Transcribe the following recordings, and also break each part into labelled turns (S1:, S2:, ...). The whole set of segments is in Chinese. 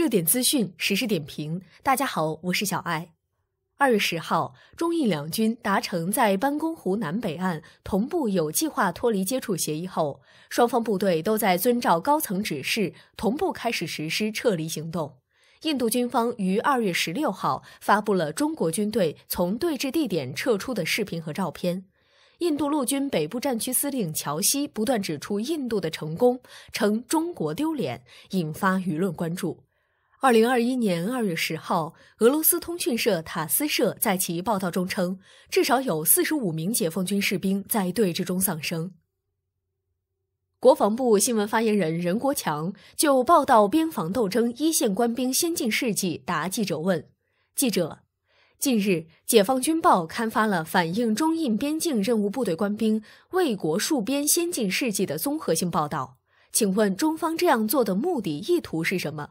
S1: 热点资讯，实时点评。大家好，我是小艾。二月十号，中印两军达成在班公湖南北岸同步有计划脱离接触协议后，双方部队都在遵照高层指示，同步开始实施撤离行动。印度军方于二月十六号发布了中国军队从对峙地点撤出的视频和照片。印度陆军北部战区司令乔西不断指出印度的成功，称中国丢脸，引发舆论关注。二零二一年二月十号，俄罗斯通讯社塔斯社在其报道中称，至少有四十五名解放军士兵在对峙中丧生。国防部新闻发言人任国强就报道边防斗争一线官兵先进事迹答记者问。记者：近日，《解放军报》刊发了反映中印边境任务部队官兵为国戍边先进事迹的综合性报道，请问中方这样做的目的意图是什么？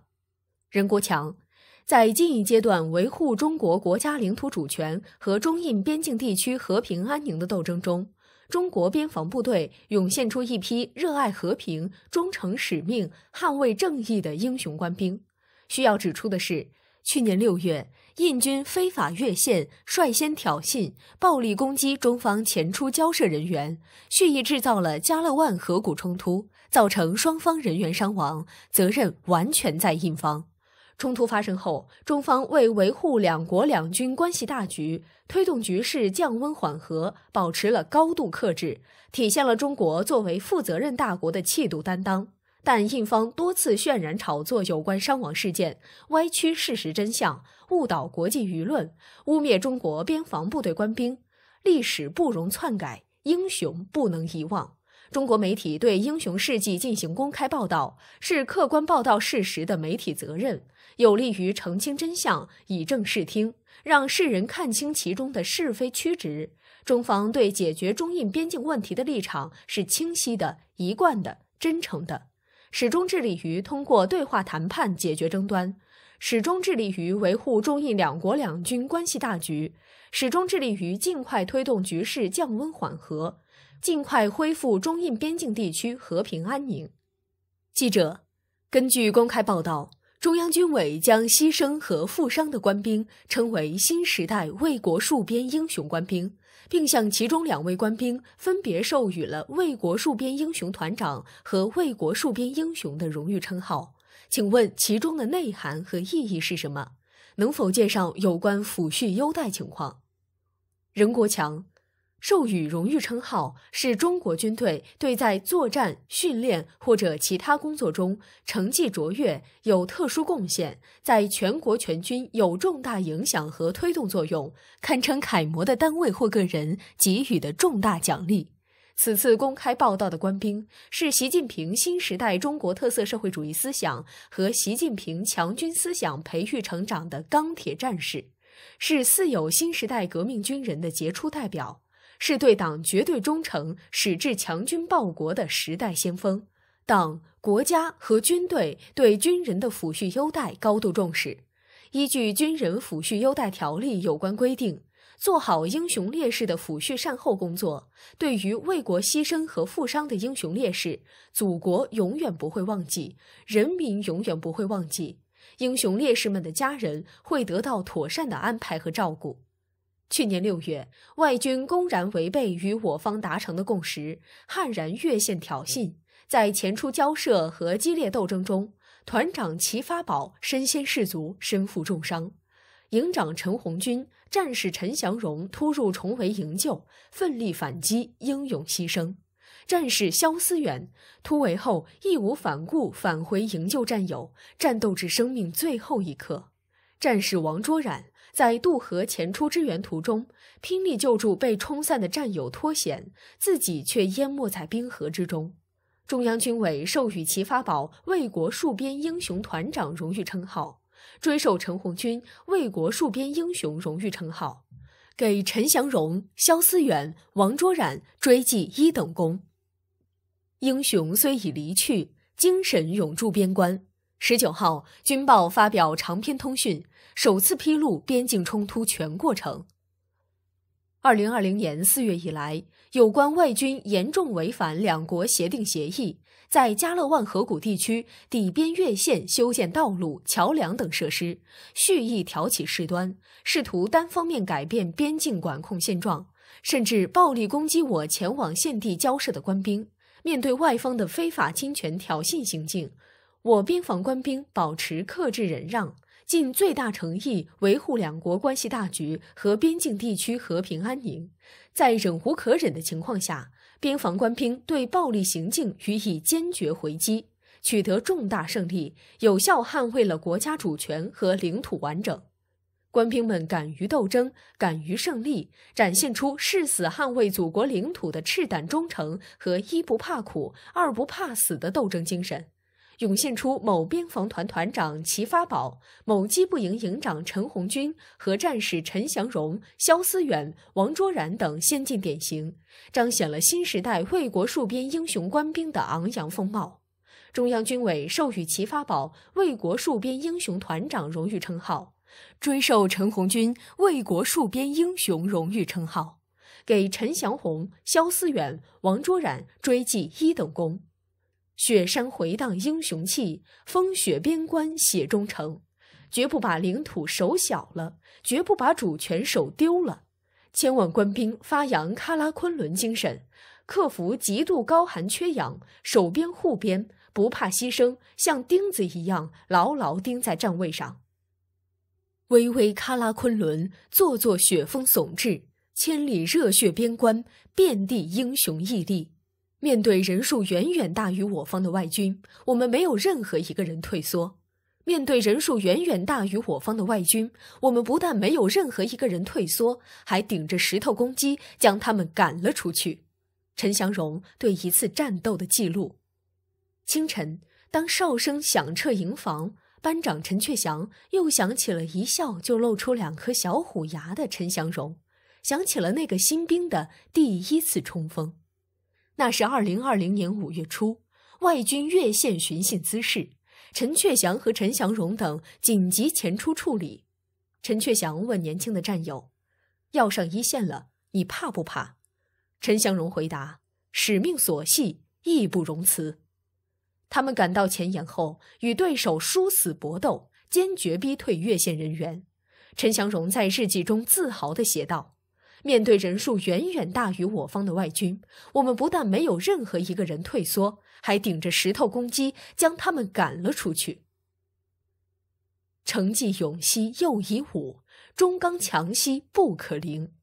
S1: 任国强，在近一阶段维护中国国家领土主权和中印边境地区和平安宁的斗争中，中国边防部队涌现出一批热爱和平、忠诚使命、捍卫正义的英雄官兵。需要指出的是，去年六月，印军非法越线，率先挑衅、暴力攻击中方前出交涉人员，蓄意制造了加勒万河谷冲突，造成双方人员伤亡，责任完全在印方。冲突发生后，中方为维护两国两军关系大局，推动局势降温缓和，保持了高度克制，体现了中国作为负责任大国的气度担当。但印方多次渲染炒作有关伤亡事件，歪曲事实真相，误导国际舆论，污蔑中国边防部队官兵。历史不容篡改，英雄不能遗忘。中国媒体对英雄事迹进行公开报道，是客观报道事实的媒体责任，有利于澄清真相，以正视听，让世人看清其中的是非曲直。中方对解决中印边境问题的立场是清晰的、一贯的、真诚的，始终致力于通过对话谈判解决争端，始终致力于维护中印两国两军关系大局，始终致力于尽快推动局势降温缓和。尽快恢复中印边境地区和平安宁。记者，根据公开报道，中央军委将牺牲和负伤的官兵称为新时代卫国戍边英雄官兵，并向其中两位官兵分别授予了卫国戍边英雄团长和卫国戍边英雄的荣誉称号。请问其中的内涵和意义是什么？能否介绍有关抚恤优待情况？任国强。授予荣誉称号是中国军队对在作战、训练或者其他工作中成绩卓越、有特殊贡献，在全国全军有重大影响和推动作用、堪称楷模的单位或个人给予的重大奖励。此次公开报道的官兵是习近平新时代中国特色社会主义思想和习近平强军思想培育成长的钢铁战士，是四有新时代革命军人的杰出代表。是对党绝对忠诚、矢志强军报国的时代先锋。党国家和军队对军人的抚恤优待高度重视，依据《军人抚恤优待条例》有关规定，做好英雄烈士的抚恤善后工作。对于为国牺牲和负伤的英雄烈士，祖国永远不会忘记，人民永远不会忘记，英雄烈士们的家人会得到妥善的安排和照顾。去年六月，外军公然违背与我方达成的共识，悍然越线挑衅。在前出交涉和激烈斗争中，团长齐发宝身先士卒，身负重伤；营长陈红军、战士陈祥荣突入重围营救，奋力反击，英勇牺牲；战士肖思远突围后义无反顾返回营救战友，战斗至生命最后一刻；战士王卓然。在渡河前出支援途中，拼力救助被冲散的战友脱险，自己却淹没在冰河之中。中央军委授予齐发宝“卫国戍边英雄团长”荣誉称号，追授陈红军“卫国戍边英雄”荣誉称号，给陈祥榕、肖思远、王卓然追记一等功。英雄虽已离去，精神永驻边关。十九号，军报发表长篇通讯，首次披露边境冲突全过程。二零二零年四月以来，有关外军严重违反两国协定协议，在加勒万河谷地区底边越线修建道路、桥梁等设施，蓄意挑起事端，试图单方面改变边境管控现状，甚至暴力攻击我前往现地交涉的官兵。面对外方的非法侵权挑衅行径，我边防官兵保持克制忍让，尽最大诚意维护两国关系大局和边境地区和平安宁。在忍无可忍的情况下，边防官兵对暴力行径予以坚决回击，取得重大胜利，有效捍卫了国家主权和领土完整。官兵们敢于斗争，敢于胜利，展现出誓死捍卫祖国领土的赤胆忠诚和一不怕苦、二不怕死的斗争精神。涌现出某边防团团长齐发宝、某机步营营长陈红军和战士陈祥荣、肖思远、王卓然等先进典型，彰显了新时代卫国戍边英雄官兵的昂扬风貌。中央军委授予齐发宝“卫国戍边英雄团长”荣誉称号，追授陈红军“卫国戍边英雄”荣誉称号，给陈祥红、肖思远、王卓然追记一等功。雪山回荡英雄气，风雪边关写忠诚。绝不把领土守小了，绝不把主权守丢了。千万官兵发扬喀拉昆仑精神，克服极度高寒缺氧，守边护边，不怕牺牲，像钉子一样牢牢钉在战位上。巍巍喀拉昆仑，座座雪峰耸峙，千里热血边关，遍地英雄屹立。面对人数远远大于我方的外军，我们没有任何一个人退缩。面对人数远远大于我方的外军，我们不但没有任何一个人退缩，还顶着石头攻击，将他们赶了出去。陈祥荣对一次战斗的记录：清晨，当哨声响彻营房，班长陈鹊祥又想起了一笑就露出两颗小虎牙的陈祥荣，想起了那个新兵的第一次冲锋。那是二零二零年五月初，外军越线寻衅滋事，陈确祥和陈祥荣等紧急前出处理。陈确祥问年轻的战友：“要上一线了，你怕不怕？”陈祥荣回答：“使命所系，义不容辞。”他们赶到前沿后，与对手殊死搏斗，坚决逼退越线人员。陈祥荣在日记中自豪地写道。面对人数远远大于我方的外军，我们不但没有任何一个人退缩，还顶着石头攻击将他们赶了出去。城绩永兮又以武，中刚强兮不可凌。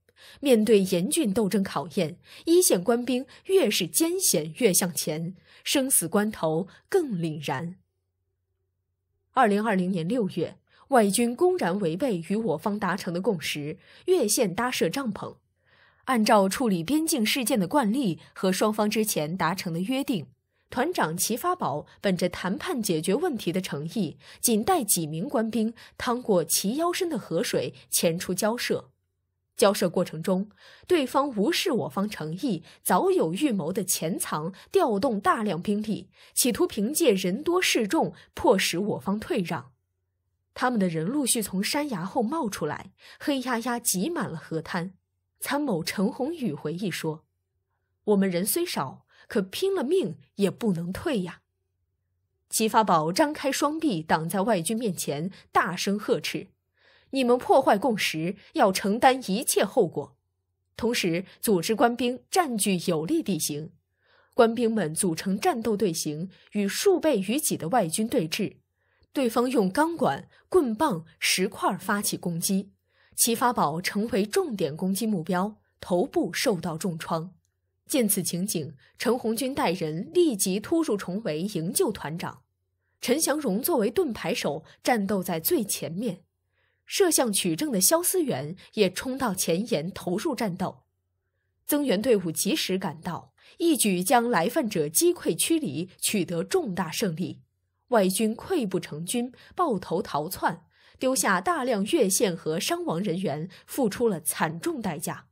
S1: 面对严峻斗争考验，一线官兵越是艰险越向前，生死关头更凛然。二零二零年六月。外军公然违背与我方达成的共识，越线搭设帐篷。按照处理边境事件的惯例和双方之前达成的约定，团长齐发宝本着谈判解决问题的诚意，仅带几名官兵趟过齐腰深的河水前出交涉。交涉过程中，对方无视我方诚意，早有预谋的潜藏调动大量兵力，企图凭借人多势众迫使我方退让。他们的人陆续从山崖后冒出来，黑压压挤满了河滩。参谋陈宏宇回忆说：“我们人虽少，可拼了命也不能退呀！”齐发宝张开双臂挡在外军面前，大声呵斥：“你们破坏共识，要承担一切后果！”同时，组织官兵占据有利地形。官兵们组成战斗队形，与数倍于己的外军对峙。对方用钢管、棍棒、石块发起攻击，齐发宝成为重点攻击目标，头部受到重创。见此情景，陈红军带人立即突入重围营救团长。陈祥荣作为盾牌手，战斗在最前面。摄像取证的肖思远也冲到前沿投入战斗。增援队伍及时赶到，一举将来犯者击溃驱离，取得重大胜利。外军溃不成军，抱头逃窜，丢下大量越线和伤亡人员，付出了惨重代价。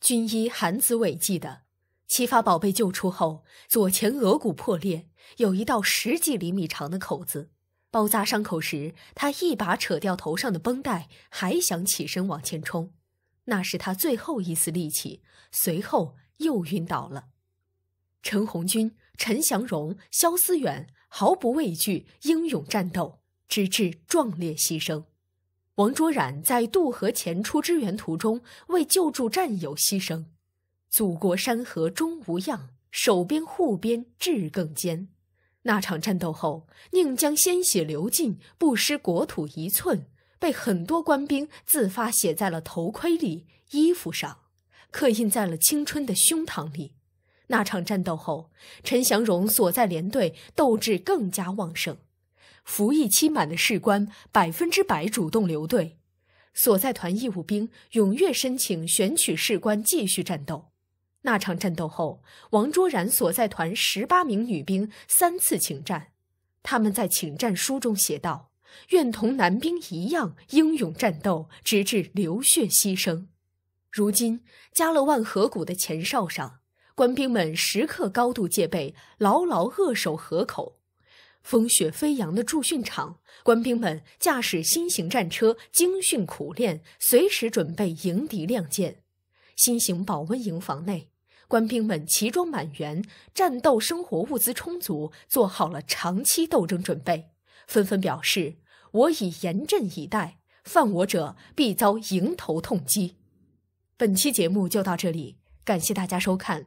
S1: 军医韩子伟记得，齐发宝被救出后，左前额骨破裂，有一道十几厘米长的口子。包扎伤口时，他一把扯掉头上的绷带，还想起身往前冲，那是他最后一丝力气。随后又晕倒了。陈红军、陈祥荣、肖思远。毫不畏惧，英勇战斗，直至壮烈牺牲。王卓然在渡河前出支援途中，为救助战友牺牲。祖国山河终无恙，守边护边志更坚。那场战斗后，宁将鲜血流尽，不失国土一寸，被很多官兵自发写在了头盔里、衣服上，刻印在了青春的胸膛里。那场战斗后，陈祥荣所在连队斗志更加旺盛，服役期满的士官百分之百主动留队，所在团义务兵踊跃申请选取士官继续战斗。那场战斗后，王卓然所在团十八名女兵三次请战，他们在请战书中写道：“愿同男兵一样英勇战斗，直至流血牺牲。”如今，加勒万河谷的前哨上。官兵们时刻高度戒备，牢牢扼守河口。风雪飞扬的驻训场，官兵们驾驶新型战车，精训苦练，随时准备迎敌亮剑。新型保温营房内，官兵们齐装满员，战斗生活物资充足，做好了长期斗争准备。纷纷表示：“我已严阵以待，犯我者必遭迎头痛击。”本期节目就到这里，感谢大家收看。